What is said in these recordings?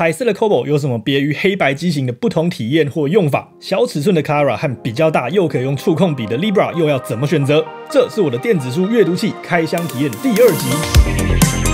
彩色的 Cobo 有什么别于黑白机型的不同体验或用法？小尺寸的 Kara 和比较大又可以用触控笔的 Libra 又要怎么选择？这是我的电子书阅读器开箱体验第二集。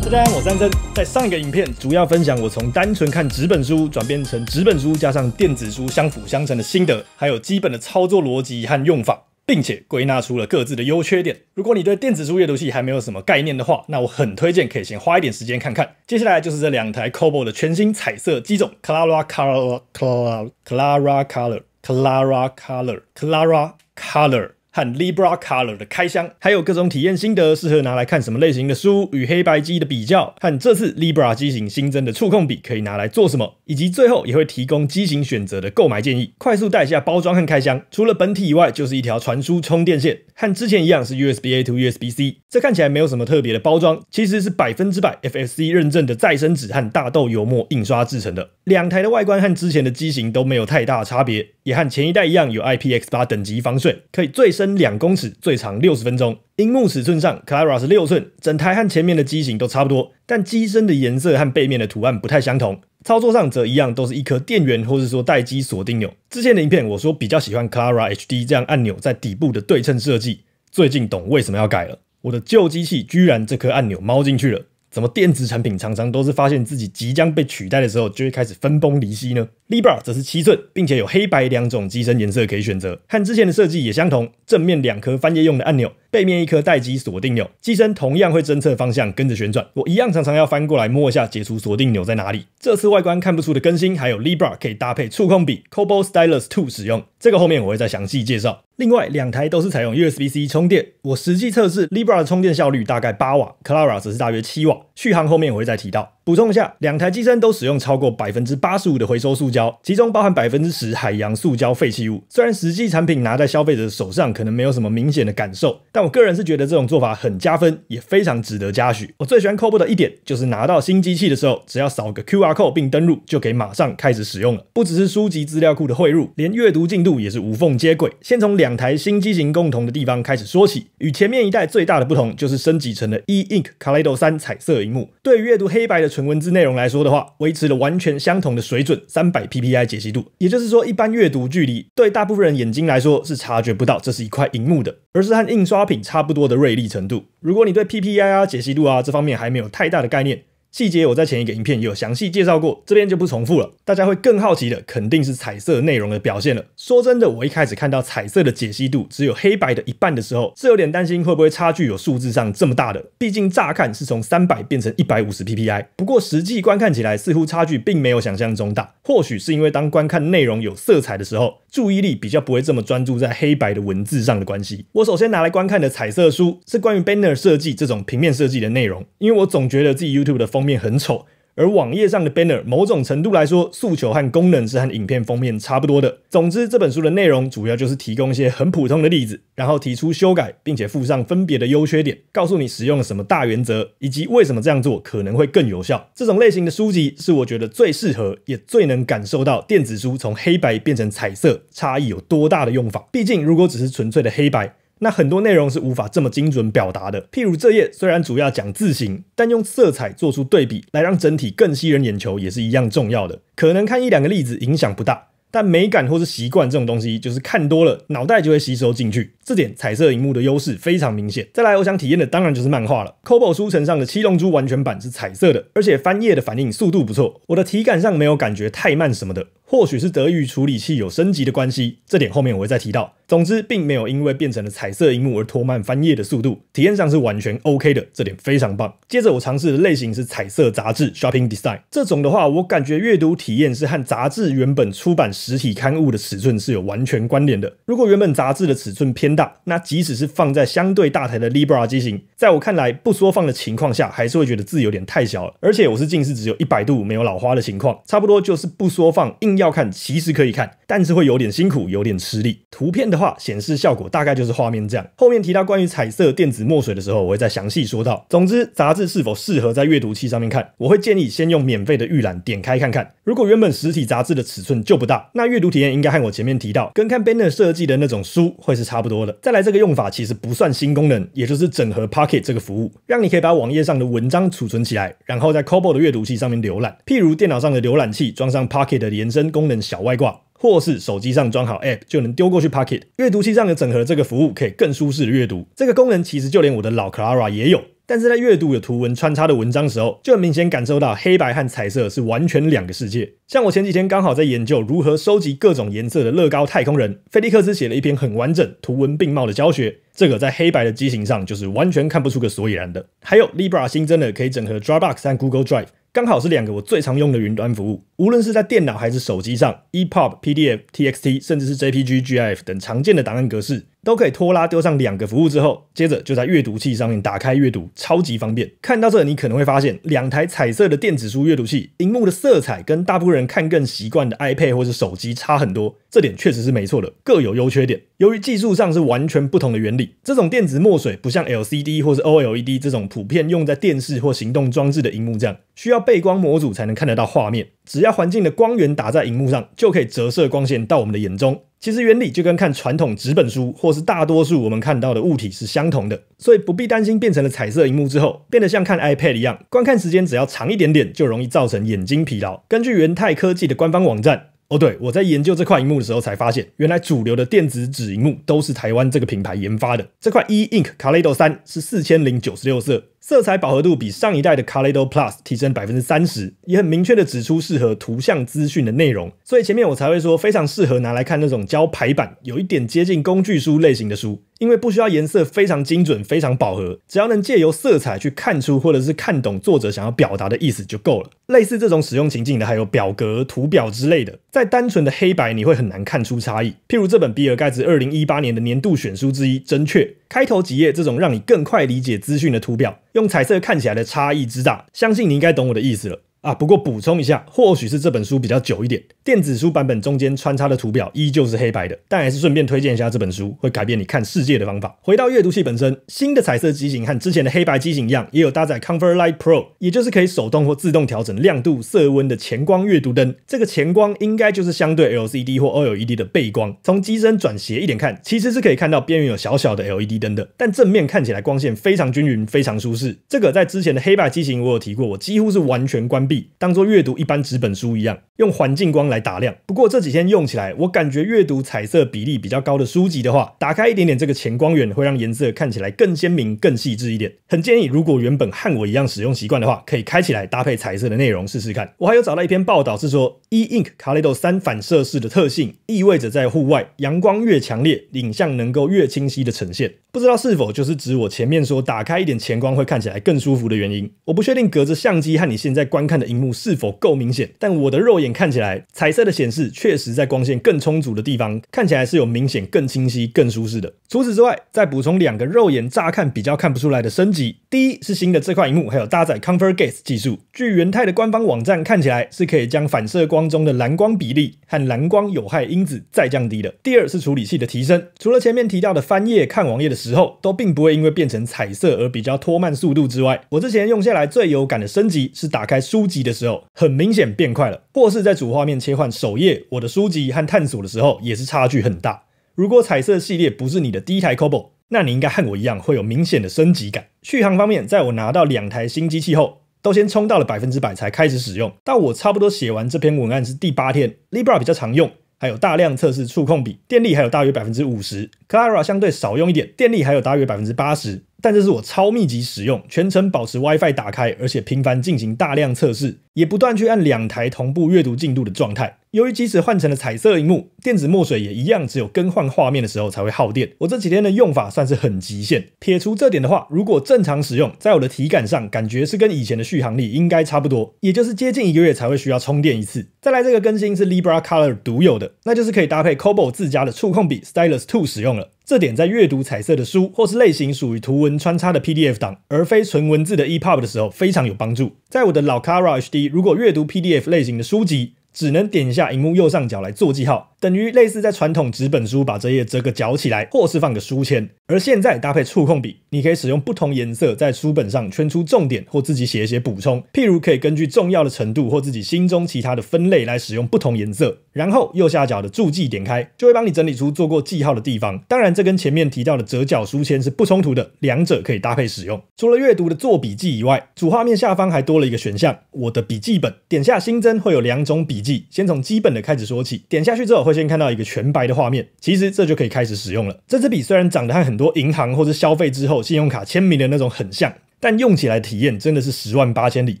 大家好，我三真，在上一个影片主要分享我从单纯看纸本书转变成纸本书加上电子书相辅相成的心得，还有基本的操作逻辑和用法。并且归纳出了各自的优缺点。如果你对电子书阅读器还没有什么概念的话，那我很推荐可以先花一点时间看看。接下来就是这两台 c o b o 的全新彩色机种，Clara Color，Clara Color，Clara Color，Clara Color，Clara Color。和 Libra Color 的开箱，还有各种体验心得，适合拿来看什么类型的书，与黑白机的比较，和这次 Libra 机型新增的触控笔可以拿来做什么，以及最后也会提供机型选择的购买建议。快速带一下包装和开箱，除了本体以外，就是一条传输充电线，和之前一样是 USB A to USB C。这看起来没有什么特别的包装，其实是百分之百 FSC 认证的再生纸和大豆油墨印刷制成的。两台的外观和之前的机型都没有太大的差别，也和前一代一样有 IPX8 等级防水，可以最深两公尺，最长六十分钟。荧幕尺寸上，Clara 是六寸，整台和前面的机型都差不多，但机身的颜色和背面的图案不太相同。操作上则一样，都是一颗电源或是说待机锁定钮。之前的影片我说比较喜欢 Clara HD 这样按钮在底部的对称设计，最近懂为什么要改了。我的旧机器居然这颗按钮猫进去了。怎么电子产品常常都是发现自己即将被取代的时候，就会开始分崩离析呢？Libra 则是七寸，并且有黑白两种机身颜色可以选择，和之前的设计也相同，正面两颗翻页用的按钮。背面一颗待机锁定钮，机身同样会侦测方向跟着旋转，我一样常常要翻过来摸一下解除锁定钮在哪里。这次外观看不出的更新，还有 Libra 可以搭配触控笔 Cobo Stylus 2使用，这个后面我会再详细介绍。另外两台都是采用 USB-C 充电，我实际测试 Libra 的充电效率大概八瓦，Clara 则是大约七瓦，续航后面我会再提到。补充一下，两台机身都使用超过百分之八十五的回收塑胶，其中包含百分之十海洋塑胶废弃物。虽然实际产品拿在消费者手上可能没有什么明显的感受，但我个人是觉得这种做法很加分，也非常值得嘉许。我最喜欢 COBO 的一点就是拿到新机器的时候，只要扫个 QR code 并登录，就可以马上开始使用了。不只是书籍资料库的汇入，连阅读进度也是无缝接轨。先从两台新机型共同的地方开始说起，与前面一代最大的不同就是升级成了 e-Ink c a l o i d o 三彩色荧幕。对于阅读黑白的。纯文字内容来说的话，维持了完全相同的水准，三百 PPI 解析度，也就是说，一般阅读距离对大部分人眼睛来说是察觉不到这是一块荧幕的，而是和印刷品差不多的锐利程度。如果你对 PPI 啊、解析度啊这方面还没有太大的概念，细节我在前一个影片有详细介绍过，这边就不重复了。大家会更好奇的肯定是彩色内容的表现了。说真的，我一开始看到彩色的解析度只有黑白的一半的时候，是有点担心会不会差距有数字上这么大的。毕竟乍看是从三百变成一百五十 PPI，不过实际观看起来似乎差距并没有想象中大。或许是因为当观看内容有色彩的时候，注意力比较不会这么专注在黑白的文字上的关系。我首先拿来观看的彩色书是关于 banner 设计这种平面设计的内容，因为我总觉得自己 YouTube 的风。面很丑，而网页上的 banner，某种程度来说，诉求和功能是和影片封面差不多的。总之，这本书的内容主要就是提供一些很普通的例子，然后提出修改，并且附上分别的优缺点，告诉你使用了什么大原则，以及为什么这样做可能会更有效。这种类型的书籍是我觉得最适合，也最能感受到电子书从黑白变成彩色差异有多大的用法。毕竟，如果只是纯粹的黑白，那很多内容是无法这么精准表达的，譬如这页虽然主要讲字形，但用色彩做出对比来让整体更吸人眼球也是一样重要的。可能看一两个例子影响不大，但美感或是习惯这种东西就是看多了脑袋就会吸收进去，这点彩色荧幕的优势非常明显。再来，我想体验的当然就是漫画了。Kobo 书城上的《七龙珠完全版》是彩色的，而且翻页的反应速度不错，我的体感上没有感觉太慢什么的。或许是德语处理器有升级的关系，这点后面我会再提到。总之，并没有因为变成了彩色荧幕而拖慢翻页的速度，体验上是完全 OK 的，这点非常棒。接着我尝试的类型是彩色杂志《Shopping Design》这种的话，我感觉阅读体验是和杂志原本出版实体刊物的尺寸是有完全关联的。如果原本杂志的尺寸偏大，那即使是放在相对大台的 Libra 机型，在我看来不缩放的情况下，还是会觉得字有点太小了。而且我是近视只有一百度，没有老花的情况，差不多就是不缩放硬。要看其实可以看，但是会有点辛苦，有点吃力。图片的话，显示效果大概就是画面这样。后面提到关于彩色电子墨水的时候，我会再详细说到。总之，杂志是否适合在阅读器上面看，我会建议先用免费的预览点开看看。如果原本实体杂志的尺寸就不大，那阅读体验应该和我前面提到跟看 Banner 设计的那种书会是差不多的。再来，这个用法其实不算新功能，也就是整合 Pocket 这个服务，让你可以把网页上的文章储存起来，然后在 c o b o 的阅读器上面浏览。譬如电脑上的浏览器装上 Pocket 的延伸。功能小外挂，或是手机上装好 App 就能丢过去 Pocket 阅读器上的整合这个服务，可以更舒适的阅读。这个功能其实就连我的老 Clara 也有，但是在阅读有图文穿插的文章时候，就很明显感受到黑白和彩色是完全两个世界。像我前几天刚好在研究如何收集各种颜色的乐高太空人，菲利克斯写了一篇很完整图文并茂的教学。这个在黑白的机型上就是完全看不出个所以然的。还有 Libra 新增的可以整合 Dropbox 和 Google Drive，刚好是两个我最常用的云端服务。无论是在电脑还是手机上，EPUB、PDF、TXT，甚至是 JPG、GIF 等常见的档案格式，都可以拖拉丢上两个服务之后，接着就在阅读器上面打开阅读，超级方便。看到这，你可能会发现，两台彩色的电子书阅读器，荧幕的色彩跟大部分人看更习惯的 iPad 或者手机差很多。这点确实是没错的，各有优缺点。由于技术上是完全不同的原理。这种电子墨水不像 LCD 或是 OLED 这种普遍用在电视或行动装置的荧幕这样，需要背光模组才能看得到画面。只要环境的光源打在荧幕上，就可以折射光线到我们的眼中。其实原理就跟看传统纸本书或是大多数我们看到的物体是相同的，所以不必担心变成了彩色荧幕之后，变得像看 iPad 一样，观看时间只要长一点点就容易造成眼睛疲劳。根据元泰科技的官方网站。哦，对，我在研究这块荧幕的时候才发现，原来主流的电子纸荧幕都是台湾这个品牌研发的。这块 E Ink Caledo 三是四千零九十六色。色彩饱和度比上一代的 Calico Plus 提升百分之三十，也很明确地指出适合图像资讯的内容。所以前面我才会说非常适合拿来看那种教排版、有一点接近工具书类型的书，因为不需要颜色非常精准、非常饱和，只要能借由色彩去看出或者是看懂作者想要表达的意思就够了。类似这种使用情境的还有表格、图表之类的，在单纯的黑白你会很难看出差异。譬如这本比尔盖茨二零一八年的年度选书之一《真确》，开头几页这种让你更快理解资讯的图表。用彩色看起来的差异之大，相信你应该懂我的意思了。啊，不过补充一下，或许是这本书比较久一点，电子书版本中间穿插的图表依旧是黑白的，但还是顺便推荐一下这本书，会改变你看世界的方法。回到阅读器本身，新的彩色机型和之前的黑白机型一样，也有搭载 Comfort Light Pro，也就是可以手动或自动调整亮度、色温的前光阅读灯。这个前光应该就是相对 LCD 或 OLED 的背光。从机身转斜一点看，其实是可以看到边缘有小小的 LED 灯的，但正面看起来光线非常均匀，非常舒适。这个在之前的黑白机型我有提过，我几乎是完全关闭。当做阅读一般纸本书一样，用环境光来打亮。不过这几天用起来，我感觉阅读彩色比例比较高的书籍的话，打开一点点这个前光源，会让颜色看起来更鲜明、更细致一点。很建议，如果原本和我一样使用习惯的话，可以开起来搭配彩色的内容试试看。我还有找到一篇报道是说，E Ink c 雷 l i d o 三反射式的特性意味着在户外，阳光越强烈，影像能够越清晰的呈现。不知道是否就是指我前面说打开一点前光会看起来更舒服的原因？我不确定，隔着相机和你现在观看的。荧幕是否够明显？但我的肉眼看起来，彩色的显示确实在光线更充足的地方，看起来是有明显更清晰、更舒适的。除此之外，再补充两个肉眼乍看比较看不出来的升级：第一是新的这块荧幕还有搭载 c o m f o r t g a e 技术，据元泰的官方网站看起来是可以将反射光中的蓝光比例和蓝光有害因子再降低的。第二是处理器的提升，除了前面提到的翻页看网页的时候都并不会因为变成彩色而比较拖慢速度之外，我之前用下来最有感的升级是打开书。的时候很明显变快了，或是在主画面切换首页、我的书籍和探索的时候，也是差距很大。如果彩色系列不是你的第一台 c o b o 那你应该和我一样会有明显的升级感。续航方面，在我拿到两台新机器后，都先充到了百分之百才开始使用。到我差不多写完这篇文案是第八天，Libra 比较常用，还有大量测试触控笔，电力还有大约百分之五十。Clara 相对少用一点，电力还有大约百分之八十。但这是我超密集使用，全程保持 WiFi 打开，而且频繁进行大量测试，也不断去按两台同步阅读进度的状态。由于即使换成了彩色荧幕，电子墨水也一样，只有更换画面的时候才会耗电。我这几天的用法算是很极限。撇除这点的话，如果正常使用，在我的体感上感觉是跟以前的续航力应该差不多，也就是接近一个月才会需要充电一次。再来这个更新是 Libra Color 独有的，那就是可以搭配 c o b l 自家的触控笔 Stylus Two 使用了。这点在阅读彩色的书，或是类型属于图文穿插的 PDF 档，而非纯文字的 EPUB 的时候非常有帮助。在我的老 k a r a h D，如果阅读 PDF 类型的书籍。只能点一下荧幕右上角来做记号，等于类似在传统纸本书把折页折个角起来，或是放个书签。而现在搭配触控笔，你可以使用不同颜色在书本上圈出重点，或自己写一些补充。譬如可以根据重要的程度，或自己心中其他的分类来使用不同颜色。然后右下角的注记点开，就会帮你整理出做过记号的地方。当然，这跟前面提到的折角书签是不冲突的，两者可以搭配使用。除了阅读的做笔记以外，主画面下方还多了一个选项“我的笔记本”。点下新增会有两种笔。记，先从基本的开始说起，点下去之后会先看到一个全白的画面，其实这就可以开始使用了。这支笔虽然长得和很多银行或者消费之后信用卡签名的那种很像，但用起来体验真的是十万八千里，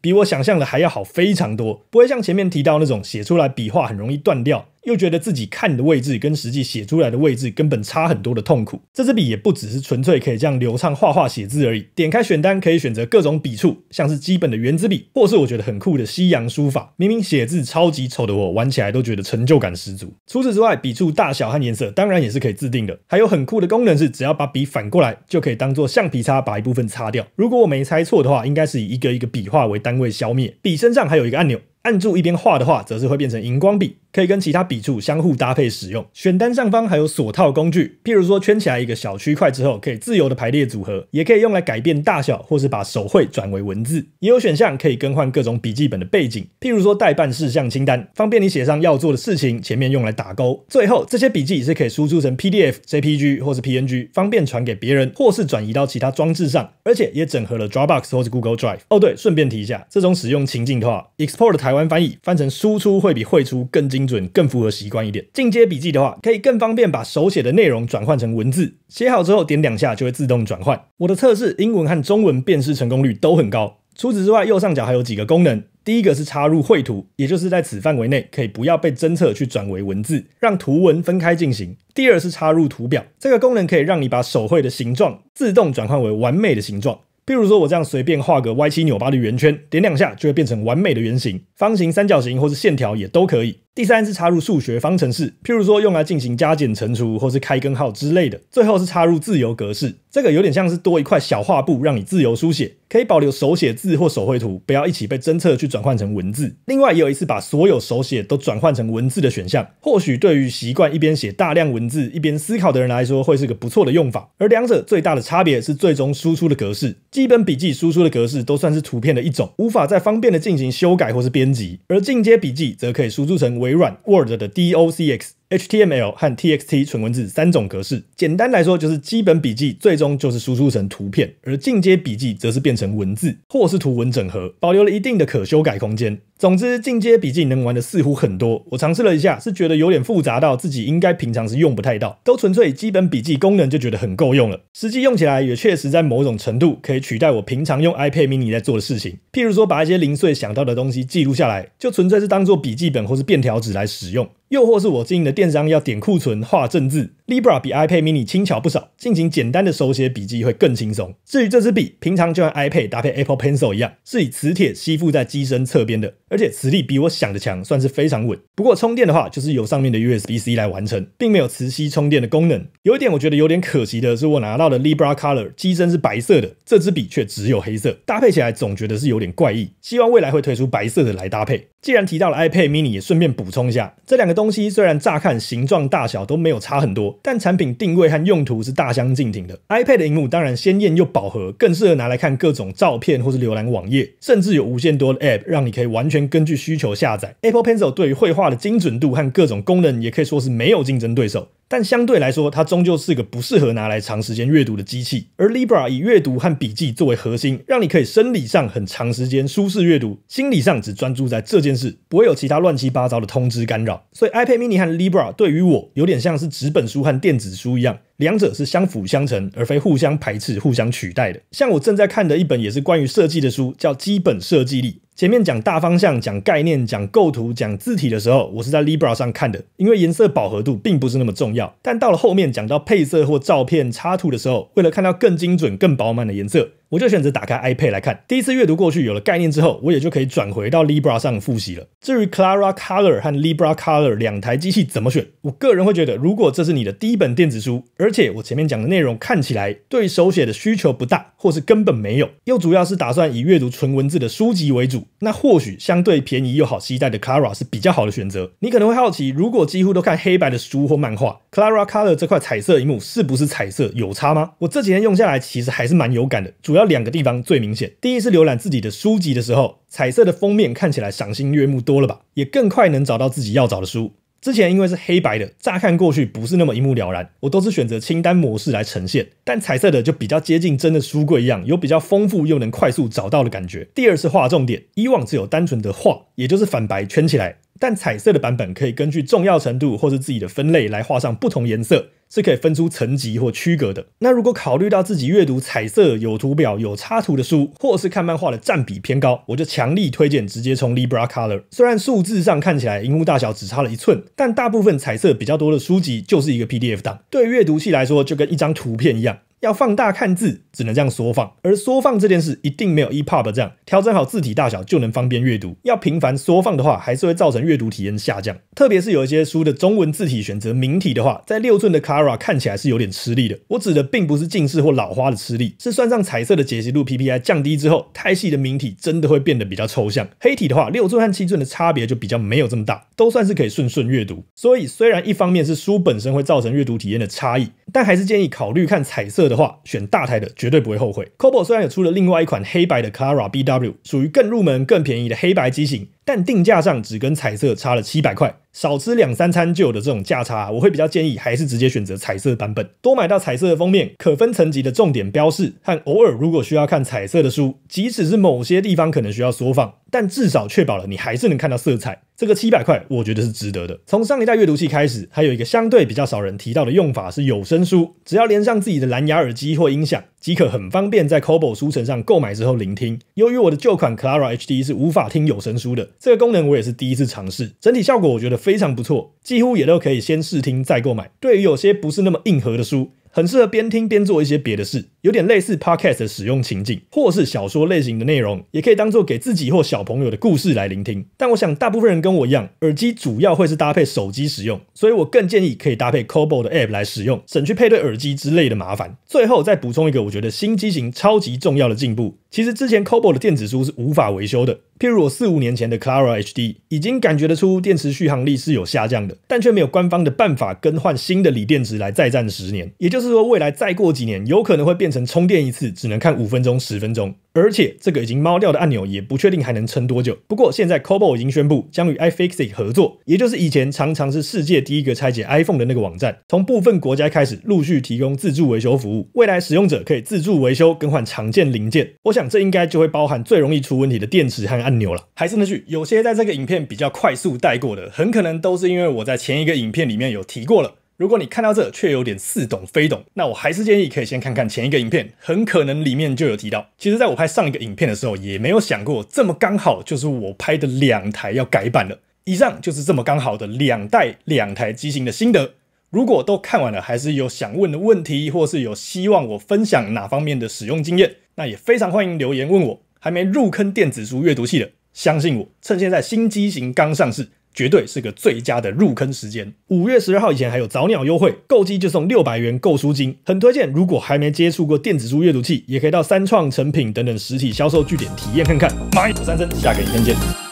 比我想象的还要好非常多，不会像前面提到那种写出来笔画很容易断掉。又觉得自己看的位置跟实际写出来的位置根本差很多的痛苦。这支笔也不只是纯粹可以这样流畅画画写字而已，点开选单可以选择各种笔触，像是基本的圆珠笔，或是我觉得很酷的西洋书法。明明写字超级丑的我，玩起来都觉得成就感十足。除此之外，笔触大小和颜色当然也是可以自定的。还有很酷的功能是，只要把笔反过来，就可以当做橡皮擦把一部分擦掉。如果我没猜错的话，应该是以一个一个笔画为单位消灭。笔身上还有一个按钮。按住一边画的话，则是会变成荧光笔，可以跟其他笔触相互搭配使用。选单上方还有锁套工具，譬如说圈起来一个小区块之后，可以自由的排列组合，也可以用来改变大小或是把手绘转为文字。也有选项可以更换各种笔记本的背景，譬如说代办事项清单，方便你写上要做的事情，前面用来打勾。最后，这些笔记是可以输出成 PDF、JPG 或是 PNG，方便传给别人或是转移到其他装置上，而且也整合了 Dropbox 或是 Google Drive。哦对，顺便提一下，这种使用情境的话，Export 台。关翻译，翻成输出会比绘出更精准、更符合习惯一点。进阶笔记的话，可以更方便把手写的内容转换成文字，写好之后点两下就会自动转换。我的测试，英文和中文辨识成功率都很高。除此之外，右上角还有几个功能。第一个是插入绘图，也就是在此范围内可以不要被侦测去转为文字，让图文分开进行。第二是插入图表，这个功能可以让你把手绘的形状自动转换为完美的形状。譬如说，我这样随便画个歪七扭八的圆圈，点两下就会变成完美的圆形。方形、三角形或是线条也都可以。第三是插入数学方程式，譬如说用来进行加减乘除或是开根号之类的。最后是插入自由格式，这个有点像是多一块小画布，让你自由书写，可以保留手写字或手绘图，不要一起被侦测去转换成文字。另外也有一次把所有手写都转换成文字的选项，或许对于习惯一边写大量文字一边思考的人来说，会是个不错的用法。而两者最大的差别是最终输出的格式，基本笔记输出的格式都算是图片的一种，无法再方便的进行修改或是编辑，而进阶笔记则可以输出成文。微软 Word 的 DOCX。HTML 和 TXT 纯文字三种格式，简单来说就是基本笔记最终就是输出成图片，而进阶笔记则是变成文字或是图文整合，保留了一定的可修改空间。总之，进阶笔记能玩的似乎很多。我尝试了一下，是觉得有点复杂到自己应该平常是用不太到，都纯粹基本笔记功能就觉得很够用了。实际用起来也确实在某种程度可以取代我平常用 iPad Mini 在做的事情，譬如说把一些零碎想到的东西记录下来，就纯粹是当做笔记本或是便条纸来使用。又或是我经营的电商要点库存、画政治。Libra 比 iPad Mini 轻巧不少，进行简单的手写笔记会更轻松。至于这支笔，平常就像 iPad 搭配 Apple Pencil 一样，是以磁铁吸附在机身侧边的，而且磁力比我想的强，算是非常稳。不过充电的话，就是由上面的 USB-C 来完成，并没有磁吸充电的功能。有一点我觉得有点可惜的是，我拿到的 Libra Color 机身是白色的，这支笔却只有黑色，搭配起来总觉得是有点怪异。希望未来会推出白色的来搭配。既然提到了 iPad Mini，也顺便补充一下，这两个。东西虽然乍看形状大小都没有差很多，但产品定位和用途是大相径庭的。iPad 的屏幕当然鲜艳又饱和，更适合拿来看各种照片或是浏览网页，甚至有无限多的 App 让你可以完全根据需求下载。Apple Pencil 对于绘画的精准度和各种功能也可以说是没有竞争对手。但相对来说，它终究是个不适合拿来长时间阅读的机器。而 Libra 以阅读和笔记作为核心，让你可以生理上很长时间舒适阅读，心理上只专注在这件事，不会有其他乱七八糟的通知干扰。所以 iPad Mini 和 Libra 对于我有点像是纸本书和电子书一样，两者是相辅相成，而非互相排斥、互相取代的。像我正在看的一本也是关于设计的书，叫《基本设计力》。前面讲大方向、讲概念、讲构图、讲字体的时候，我是在 Libra 上看的，因为颜色饱和度并不是那么重要。但到了后面讲到配色或照片插图的时候，为了看到更精准、更饱满的颜色。我就选择打开 iPad 来看。第一次阅读过去有了概念之后，我也就可以转回到 Libra 上复习了。至于 Clara Color 和 Libra Color 两台机器怎么选，我个人会觉得，如果这是你的第一本电子书，而且我前面讲的内容看起来对手写的需求不大，或是根本没有，又主要是打算以阅读纯文字的书籍为主，那或许相对便宜又好携带的 Clara 是比较好的选择。你可能会好奇，如果几乎都看黑白的书或漫画，Clara Color 这块彩色荧幕是不是彩色有差吗？我这几天用下来其实还是蛮有感的。主主要两个地方最明显。第一是浏览自己的书籍的时候，彩色的封面看起来赏心悦目多了吧，也更快能找到自己要找的书。之前因为是黑白的，乍看过去不是那么一目了然，我都是选择清单模式来呈现。但彩色的就比较接近真的书柜一样，有比较丰富又能快速找到的感觉。第二是画重点，以往只有单纯的画，也就是反白圈起来，但彩色的版本可以根据重要程度或是自己的分类来画上不同颜色。是可以分出层级或区隔的。那如果考虑到自己阅读彩色有图表、有插图的书，或是看漫画的占比偏高，我就强力推荐直接冲 Libra Color。虽然数字上看起来荧幕大小只差了一寸，但大部分彩色比较多的书籍就是一个 PDF 档，对阅读器来说就跟一张图片一样。要放大看字，只能这样缩放，而缩放这件事一定没有 EPUB 这样调整好字体大小就能方便阅读。要频繁缩放的话，还是会造成阅读体验下降。特别是有一些书的中文字体选择明体的话，在六寸的 Kara 看起来是有点吃力的。我指的并不是近视或老花的吃力，是算上彩色的解析度 PPI 降低之后，太细的明体真的会变得比较抽象。黑体的话，六寸和七寸的差别就比较没有这么大，都算是可以顺顺阅读。所以虽然一方面是书本身会造成阅读体验的差异，但还是建议考虑看彩色。的话，选大台的绝对不会后悔。Kobo 虽然有出了另外一款黑白的 Kara B W，属于更入门、更便宜的黑白机型，但定价上只跟彩色差了七百块，少吃两三餐就有的这种价差，我会比较建议还是直接选择彩色版本，多买到彩色的封面，可分层级的重点标示，和偶尔如果需要看彩色的书，即使是某些地方可能需要缩放，但至少确保了你还是能看到色彩。这个七百块，我觉得是值得的。从上一代阅读器开始，还有一个相对比较少人提到的用法是有声书，只要连上自己的蓝牙耳机或音响，即可很方便在 Kobo 书城上购买之后聆听。由于我的旧款 Clara HD 是无法听有声书的，这个功能我也是第一次尝试，整体效果我觉得非常不错，几乎也都可以先试听再购买。对于有些不是那么硬核的书，很适合边听边做一些别的事。有点类似 podcast 的使用情景，或是小说类型的内容，也可以当做给自己或小朋友的故事来聆听。但我想，大部分人跟我一样，耳机主要会是搭配手机使用，所以我更建议可以搭配 Cobol 的 App 来使用，省去配对耳机之类的麻烦。最后再补充一个，我觉得新机型超级重要的进步。其实之前 Cobol 的电子书是无法维修的，譬如我四五年前的 Clara HD，已经感觉得出电池续航力是有下降的，但却没有官方的办法更换新的锂电池来再战十年。也就是说，未来再过几年，有可能会变成。充电一次只能看五分钟十分钟，而且这个已经猫掉的按钮也不确定还能撑多久。不过现在 c o b o 已经宣布将与 iFixit 合作，也就是以前常常是世界第一个拆解 iPhone 的那个网站，从部分国家开始陆续提供自助维修服务。未来使用者可以自助维修更换常见零件，我想这应该就会包含最容易出问题的电池和按钮了。还是那句，有些在这个影片比较快速带过的，很可能都是因为我在前一个影片里面有提过了。如果你看到这却有点似懂非懂，那我还是建议可以先看看前一个影片，很可能里面就有提到。其实，在我拍上一个影片的时候，也没有想过这么刚好就是我拍的两台要改版了。以上就是这么刚好的两代两台机型的心得。如果都看完了，还是有想问的问题，或是有希望我分享哪方面的使用经验，那也非常欢迎留言问我。还没入坑电子书阅读器的，相信我，趁现在新机型刚上市。绝对是个最佳的入坑时间。五月十二号以前还有早鸟优惠，购机就送六百元购书金，很推荐。如果还没接触过电子书阅读器，也可以到三创成品等等实体销售据点体验看看。蚂蚁三生，下个影片见。